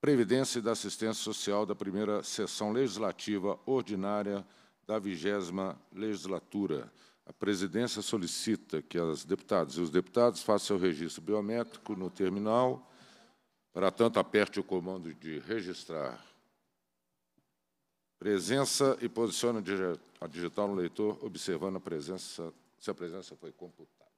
Previdência e da Assistência Social da primeira sessão legislativa ordinária da vigésima legislatura. A presidência solicita que as deputadas e os deputados façam o registro biométrico no terminal. Para tanto, aperte o comando de registrar. Presença e posicione a digital no leitor, observando a presença, se a presença foi computada.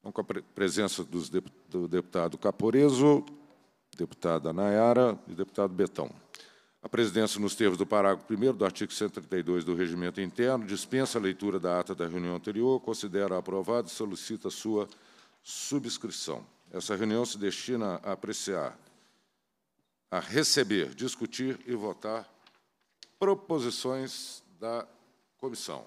Então, com a presença de, do deputado Caporeso, deputada Nayara e deputado Betão. A presidência, nos termos do parágrafo 1 do artigo 132 do Regimento Interno, dispensa a leitura da ata da reunião anterior, considera aprovada e solicita sua subscrição. Essa reunião se destina a apreciar, a receber, discutir e votar proposições da comissão.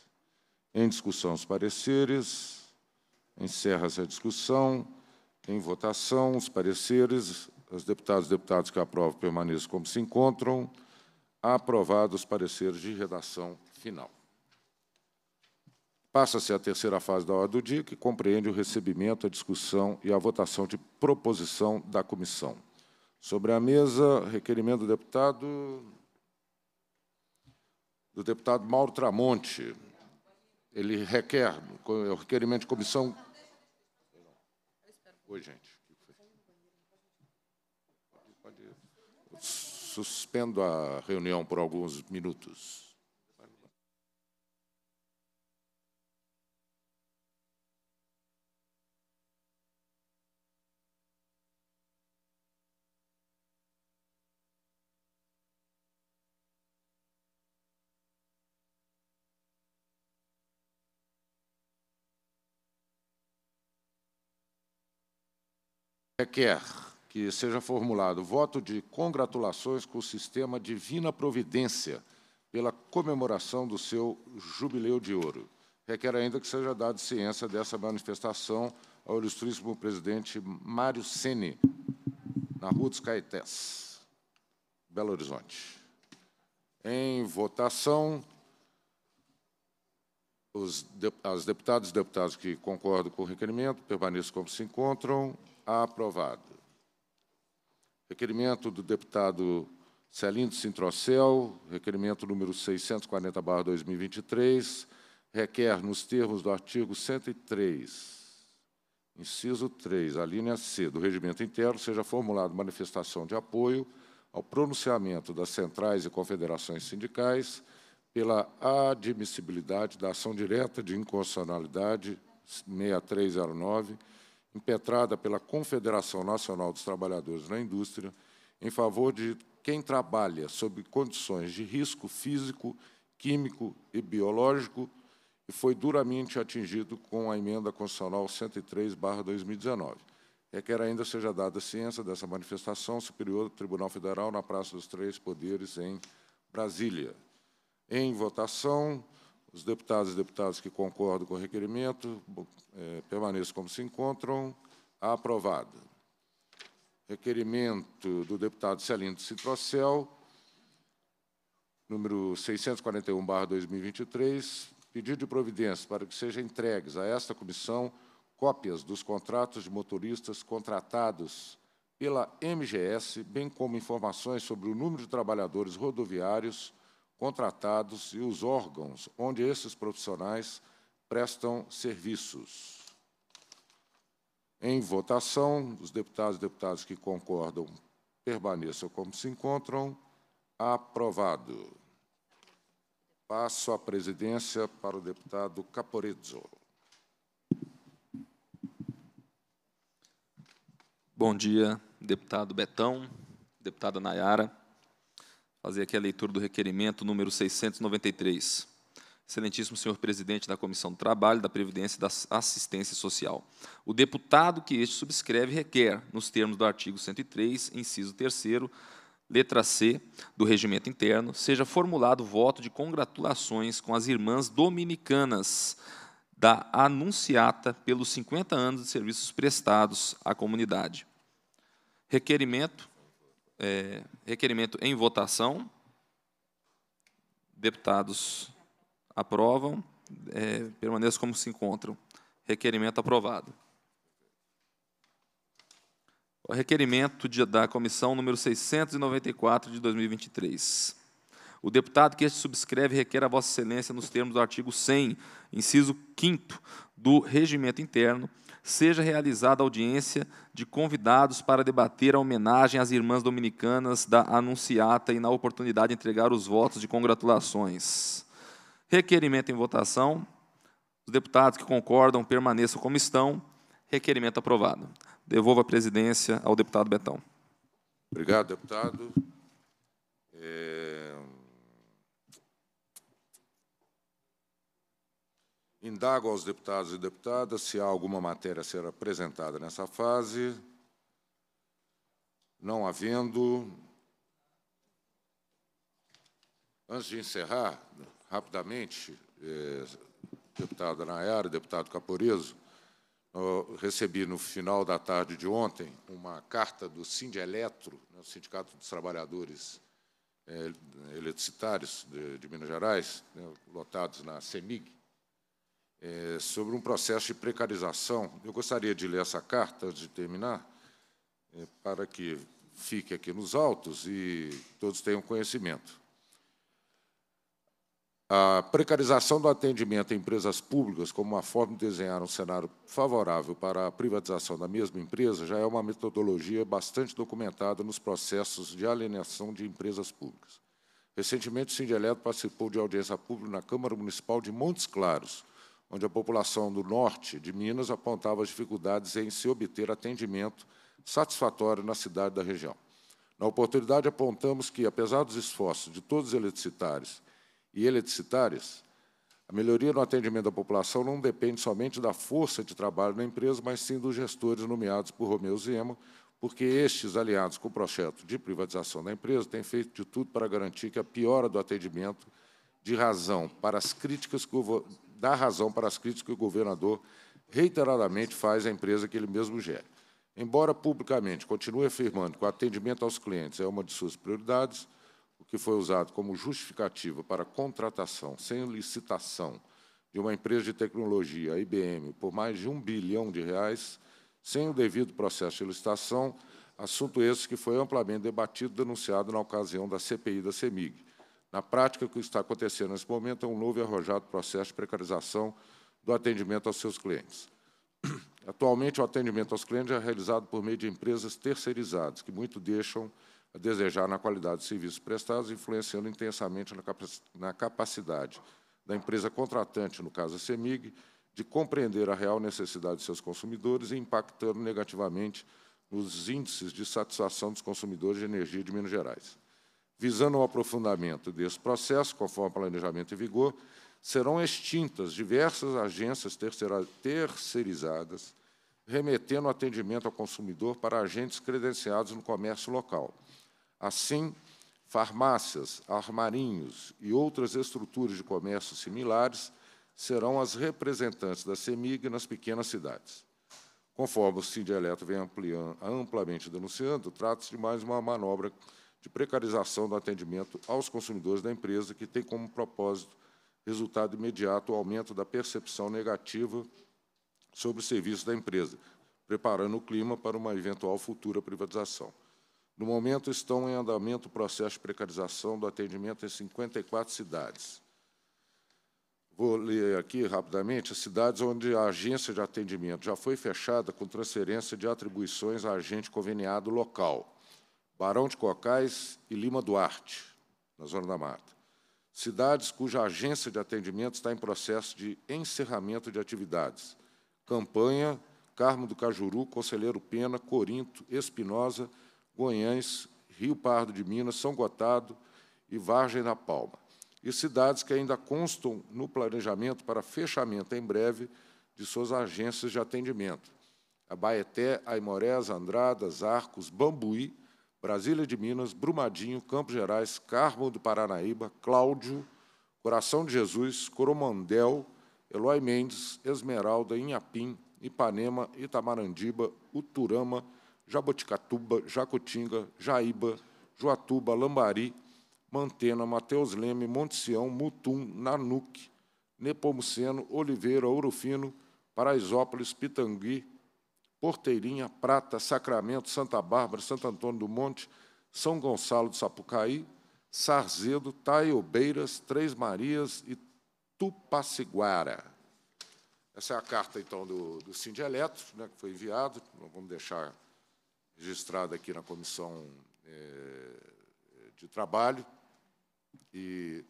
Em discussão, os pareceres. Encerra-se a discussão. Em votação, os pareceres. As deputadas e deputados que aprovam permaneçam como se encontram. Aprovados os pareceres de redação final. Passa-se a terceira fase da ordem do dia, que compreende o recebimento, a discussão e a votação de proposição da comissão. Sobre a mesa, requerimento do deputado do deputado Mauro Tramonte, ele requer, é o requerimento de comissão... Oi, gente. Suspendo a reunião por alguns minutos. requer que seja formulado voto de congratulações com o sistema Divina Providência pela comemoração do seu jubileu de ouro. Requer ainda que seja dada ciência dessa manifestação ao ilustríssimo presidente Mário Sene, na Rua dos Caetés, Belo Horizonte. Em votação, os de, as deputadas e deputados que concordam com o requerimento permaneçam como se encontram. Aprovado. Requerimento do deputado Celindo Sintrocel, requerimento número 640, 2023, requer, nos termos do artigo 103, inciso 3, a linha C do regimento interno, seja formulada manifestação de apoio ao pronunciamento das centrais e confederações sindicais pela admissibilidade da ação direta de inconstitucionalidade 6309, impetrada pela Confederação Nacional dos Trabalhadores na Indústria, em favor de quem trabalha sob condições de risco físico, químico e biológico, e foi duramente atingido com a emenda constitucional 103/2019. Requer é ainda seja dada ciência dessa manifestação superior do Tribunal Federal na Praça dos Três Poderes em Brasília. Em votação, os deputados e deputadas que concordam com o requerimento é, permaneçam como se encontram. Aprovado. Requerimento do deputado Celino Citrocel, número 641-2023, pedido de providência para que sejam entregues a esta comissão cópias dos contratos de motoristas contratados pela MGS, bem como informações sobre o número de trabalhadores rodoviários contratados e os órgãos onde esses profissionais prestam serviços. Em votação, os deputados e deputadas que concordam permaneçam como se encontram. Aprovado. Passo a presidência para o deputado Caporizzo. Bom dia, deputado Betão, deputada Nayara fazer aqui a leitura do requerimento número 693. Excelentíssimo senhor presidente da Comissão do Trabalho, da Previdência e da Assistência Social. O deputado que este subscreve requer, nos termos do artigo 103, inciso 3 letra C do regimento interno, seja formulado voto de congratulações com as irmãs dominicanas da Anunciata pelos 50 anos de serviços prestados à comunidade. Requerimento é, requerimento em votação. Deputados aprovam. É, como se encontram. Requerimento aprovado. O requerimento de, da comissão número 694 de 2023. O deputado que este subscreve requer a Vossa Excelência, nos termos do artigo 100, inciso 5 do Regimento Interno, seja realizada audiência de convidados para debater a homenagem às irmãs dominicanas da Anunciata e, na oportunidade, entregar os votos de congratulações. Requerimento em votação. Os deputados que concordam permaneçam como estão. Requerimento aprovado. Devolvo a presidência ao deputado Betão. Obrigado, deputado. É... Indago aos deputados e deputadas se há alguma matéria a ser apresentada nessa fase. Não havendo. Antes de encerrar, rapidamente, eh, deputada Nayara, deputado Caporeso, recebi no final da tarde de ontem uma carta do Sind Eletro, né, o Sindicato dos Trabalhadores eh, Eletricitários de, de Minas Gerais, né, lotados na CEMIG, é, sobre um processo de precarização. Eu gostaria de ler essa carta antes de terminar, é, para que fique aqui nos autos e todos tenham conhecimento. A precarização do atendimento a empresas públicas como uma forma de desenhar um cenário favorável para a privatização da mesma empresa já é uma metodologia bastante documentada nos processos de alienação de empresas públicas. Recentemente, o Sindeleto participou de audiência pública na Câmara Municipal de Montes Claros, onde a população do norte de Minas apontava as dificuldades em se obter atendimento satisfatório na cidade da região. Na oportunidade, apontamos que, apesar dos esforços de todos os eletricitários e eletricitárias, a melhoria no atendimento da população não depende somente da força de trabalho da empresa, mas sim dos gestores nomeados por Romeu Zema, porque estes, aliados com o projeto de privatização da empresa, têm feito de tudo para garantir que a piora do atendimento de razão para as críticas que o dá razão para as críticas que o governador reiteradamente faz à empresa que ele mesmo gera, Embora publicamente continue afirmando que o atendimento aos clientes é uma de suas prioridades, o que foi usado como justificativa para a contratação sem licitação de uma empresa de tecnologia, a IBM, por mais de um bilhão de reais, sem o devido processo de licitação, assunto esse que foi amplamente debatido e denunciado na ocasião da CPI da CEMIG, na prática, o que está acontecendo nesse momento é um novo e arrojado processo de precarização do atendimento aos seus clientes. Atualmente, o atendimento aos clientes é realizado por meio de empresas terceirizadas, que muito deixam a desejar na qualidade dos serviços prestados, influenciando intensamente na capacidade da empresa contratante, no caso a CEMIG, de compreender a real necessidade de seus consumidores e impactando negativamente nos índices de satisfação dos consumidores de energia de Minas Gerais visando o aprofundamento desse processo, conforme o planejamento em vigor, serão extintas diversas agências terceirizadas, remetendo o atendimento ao consumidor para agentes credenciados no comércio local. Assim, farmácias, armarinhos e outras estruturas de comércio similares serão as representantes da CEMIG nas pequenas cidades. Conforme o Sindieleto vem ampliando, amplamente denunciando, trata-se de mais uma manobra de precarização do atendimento aos consumidores da empresa, que tem como propósito resultado imediato o aumento da percepção negativa sobre o serviço da empresa, preparando o clima para uma eventual futura privatização. No momento, estão em andamento o processo de precarização do atendimento em 54 cidades. Vou ler aqui rapidamente as cidades onde a agência de atendimento já foi fechada com transferência de atribuições a agente conveniado local. Barão de Cocais e Lima Duarte, na Zona da Mata. Cidades cuja agência de atendimento está em processo de encerramento de atividades. Campanha, Carmo do Cajuru, Conselheiro Pena, Corinto, Espinosa, Goiânia, Rio Pardo de Minas, São Gotardo e Vargem da Palma. E cidades que ainda constam no planejamento para fechamento em breve de suas agências de atendimento. Abaeté, Aimorés, Andradas, Arcos, Bambuí Brasília de Minas, Brumadinho, Campos Gerais, Carmo do Paranaíba, Cláudio, Coração de Jesus, Coromandel, Eloy Mendes, Esmeralda, Inhapim, Ipanema, Itamarandiba, Uturama, Jaboticatuba, Jacutinga, Jaíba, Joatuba, Lambari, Mantena, Mateus Leme, Monte Sião, Mutum, Nanuque, Nepomuceno, Oliveira, Ourofino, Paraisópolis, Pitangui, Porteirinha, Prata, Sacramento, Santa Bárbara, Santo Antônio do Monte, São Gonçalo de Sapucaí, Sarzedo, Taiobeiras, Três Marias e Tupaciguara. Essa é a carta, então, do, do Cindy Eletro, né, que foi enviado. vamos deixar registrada aqui na Comissão é, de Trabalho. E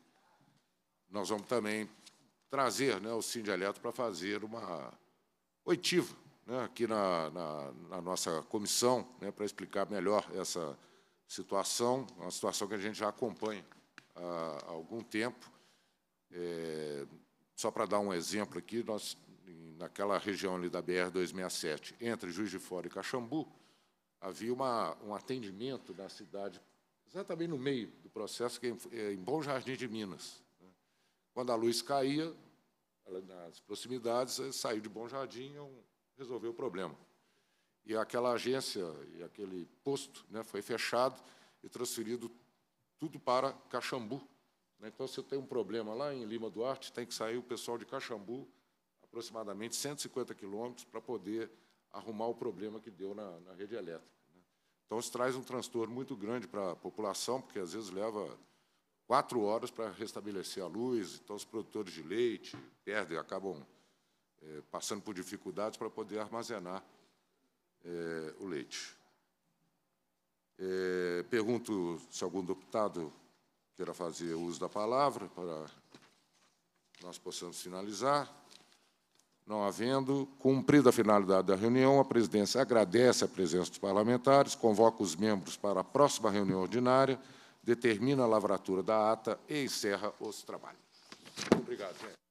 nós vamos também trazer né, o Cindy Eletro para fazer uma oitiva né, aqui na, na, na, nossa comissão né, para explicar melhor essa situação, uma situação que a gente já acompanha há, algum tempo. É, só para dar um exemplo aqui, nós, naquela região ali da BR-267, entre Juiz de Fora e Caxambu, havia uma, um atendimento na cidade, exatamente no meio do processo, que é em é Bom Jardim de Minas. Né. Quando a luz caía, nas proximidades, saiu de Bom Jardim um, resolver o problema. E aquela agência e aquele posto né, foi fechado e transferido tudo para Caxambu. Né. Então, se eu tenho um problema lá em Lima Duarte, tem que sair o pessoal de Caxambu, aproximadamente 150 quilômetros, para poder arrumar o problema que deu na, na rede elétrica. Né. Então, isso traz um transtorno muito grande para a população, porque às vezes leva quatro horas para restabelecer a luz, então os produtores de leite perdem, acabam é, passando por dificuldades para poder armazenar é, o leite. É, pergunto se algum deputado queira fazer uso da palavra para nós possamos finalizar. Não havendo, cumprida a finalidade da reunião, a presidência agradece a presença dos parlamentares, convoca os membros para a próxima reunião ordinária, determina a lavratura da ata e encerra os trabalhos. obrigado. Gente.